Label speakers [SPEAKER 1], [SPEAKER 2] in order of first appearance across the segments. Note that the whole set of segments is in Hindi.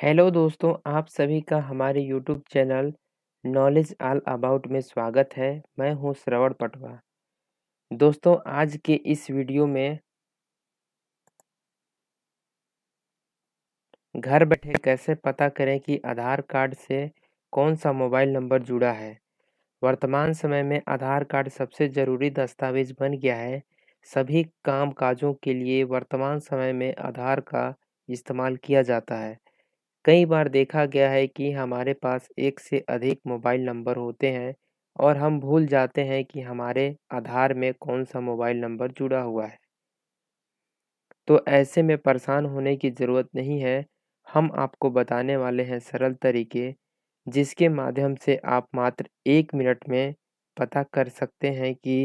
[SPEAKER 1] हेलो दोस्तों, आप सभी का हमारे YouTube channel knowledge all about में स्वागत है। मैं हूँ श्रवण पटवा। दोस्तों, आज के इस वीडियो में घर बैठे कैसे पता करें कि आधार कार्ड से कौन-सा मोबाइल नंबर जुड़ा है। वर्तमान समय में आधार कार्ड सबसे ज़रूरी दस्तावेज बन गया है। सभी काम-काजों के लिए वर्तमान समय में आधार का इस्तेमाल किया जाता है। कई बार देखा गया है कि हमारे पास एक से अधिक मोबाइल नंबर होते हैं और हम भूल जाते हैं कि हमारे आधार में कौन सा मोबाइल नंबर जुड़ा हुआ है तो ऐसे में परेशान होने की ज़रूरत नहीं है हम आपको बताने वाले हैं सरल तरीके जिसके माध्यम से आप मात्र एक मिनट में पता कर सकते हैं कि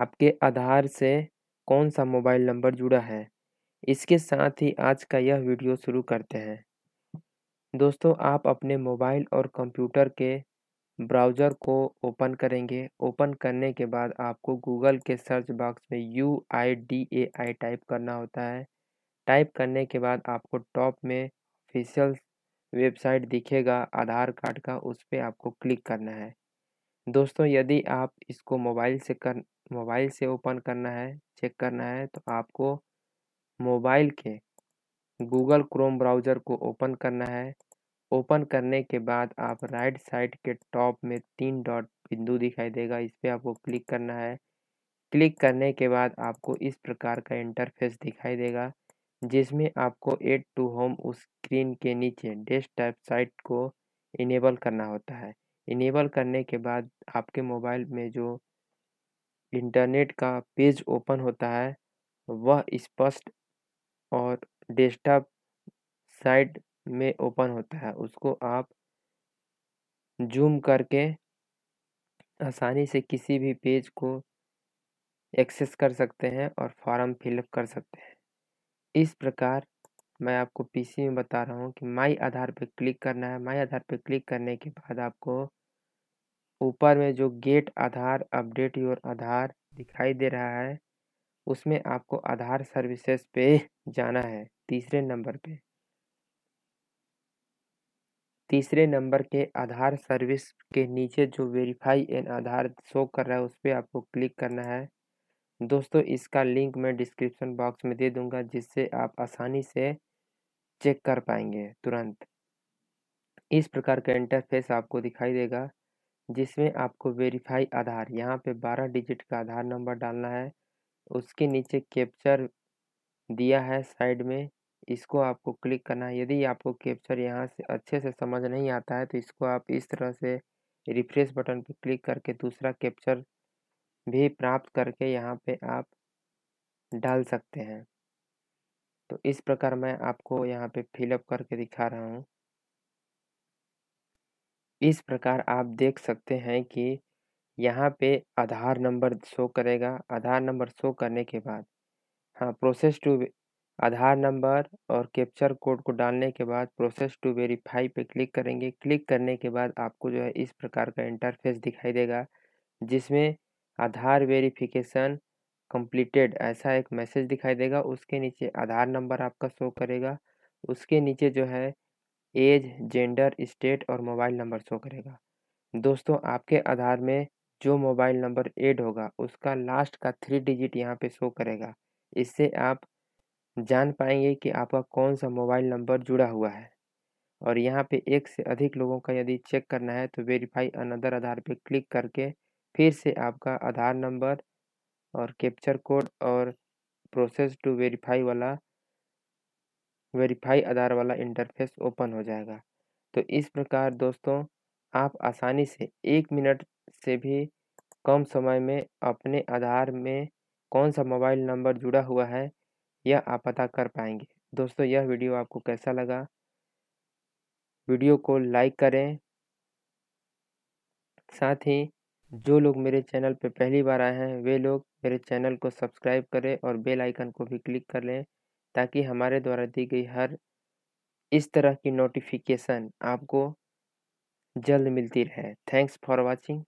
[SPEAKER 1] आपके आधार से कौन सा मोबाइल नंबर जुड़ा है इसके साथ ही आज का यह वीडियो शुरू करते हैं दोस्तों आप अपने मोबाइल और कंप्यूटर के ब्राउज़र को ओपन करेंगे ओपन करने के बाद आपको गूगल के सर्च बॉक्स में U I D A I type करना होता है टाइप करने के बाद आपको टॉप में ऑफिशियल वेबसाइट दिखेगा आधार कार्ड का उस पर आपको क्लिक करना है दोस्तों यदि आप इसको मोबाइल से कर मोबाइल से ओपन करना है चेक करना है तो आपको मोबाइल के गूगल क्रोम ब्राउज़र को ओपन करना है ओपन करने के बाद आप राइट साइड के टॉप में तीन डॉट बिंदु दिखाई देगा इस पर आपको क्लिक करना है क्लिक करने के बाद आपको इस प्रकार का इंटरफेस दिखाई देगा जिसमें आपको एड टू होम उस स्क्रीन के नीचे डेस्क टाइप साइट को इनेबल करना होता है इनेबल करने के बाद आपके मोबाइल में जो इंटरनेट का पेज ओपन होता है वह स्पष्ट और डेस्कटॉप साइड में ओपन होता है उसको आप जूम करके आसानी से किसी भी पेज को एक्सेस कर सकते हैं और फॉर्म फिलअप कर सकते हैं इस प्रकार मैं आपको पीसी में बता रहा हूँ कि माई आधार पर क्लिक करना है माई आधार पर क्लिक करने के बाद आपको ऊपर में जो get Aadhaar update your Aadhaar दिखाई दे रहा है उसमें आपको आधार सर्विसेज पे जाना है तीसरे नंबर पे तीसरे नंबर के आधार सर्विस के नीचे जो वेरीफाई एन आधार शो कर रहा है उस पर आपको क्लिक करना है दोस्तों इसका लिंक मैं डिस्क्रिप्शन बॉक्स में दे दूंगा जिससे आप आसानी से चेक कर पाएंगे तुरंत इस प्रकार का इंटरफेस आपको दिखाई देगा जिसमें आपको वेरीफाई आधार यहाँ पे 12 डिजिट का आधार नंबर डालना है उसके नीचे कैप्चर दिया है साइड में इसको आपको क्लिक करना है यदि आपको कैप्चर यहाँ से अच्छे से समझ नहीं आता है तो इसको आप इस तरह से रिफ्रेश बटन पर क्लिक करके दूसरा कैप्चर भी प्राप्त करके यहाँ पे आप डाल सकते हैं तो इस प्रकार मैं आपको यहाँ पे फिलअप करके दिखा रहा हूँ इस प्रकार आप देख सकते हैं कि यहाँ पे आधार नंबर शो करेगा आधार नंबर शो करने के बाद हाँ प्रोसेस टू आधार नंबर और कैप्चर कोड को डालने के बाद प्रोसेस टू वेरीफाई पे क्लिक करेंगे क्लिक करने के बाद आपको जो है इस प्रकार का इंटरफेस दिखाई देगा जिसमें आधार वेरिफिकेशन कंप्लीटेड ऐसा एक मैसेज दिखाई देगा उसके नीचे आधार नंबर आपका शो करेगा उसके नीचे जो है एज जेंडर स्टेट और मोबाइल नंबर शो करेगा दोस्तों आपके आधार में जो मोबाइल नंबर ऐड होगा उसका लास्ट का थ्री डिजिट यहाँ पे शो करेगा इससे आप जान पाएंगे कि आपका कौन सा मोबाइल नंबर जुड़ा हुआ है और यहाँ पे एक से अधिक लोगों का यदि चेक करना है तो वेरीफाई अनदर आधार पे क्लिक करके फिर से आपका आधार नंबर और कैप्चर कोड और प्रोसेस टू वेरीफाई वाला वेरीफाई आधार वाला इंटरफेस ओपन हो जाएगा तो इस प्रकार दोस्तों आप आसानी से एक मिनट से भी कम समय में अपने आधार में कौन सा मोबाइल नंबर जुड़ा हुआ है यह आप पता कर पाएंगे दोस्तों यह वीडियो आपको कैसा लगा वीडियो को लाइक करें साथ ही जो लोग मेरे चैनल पर पहली बार आए हैं वे लोग मेरे चैनल को सब्सक्राइब करें और बेल आइकन को भी क्लिक कर लें ताकि हमारे द्वारा दी गई हर इस तरह की नोटिफिकेशन आपको जल्द मिलती रहे थैंक्स फॉर वॉचिंग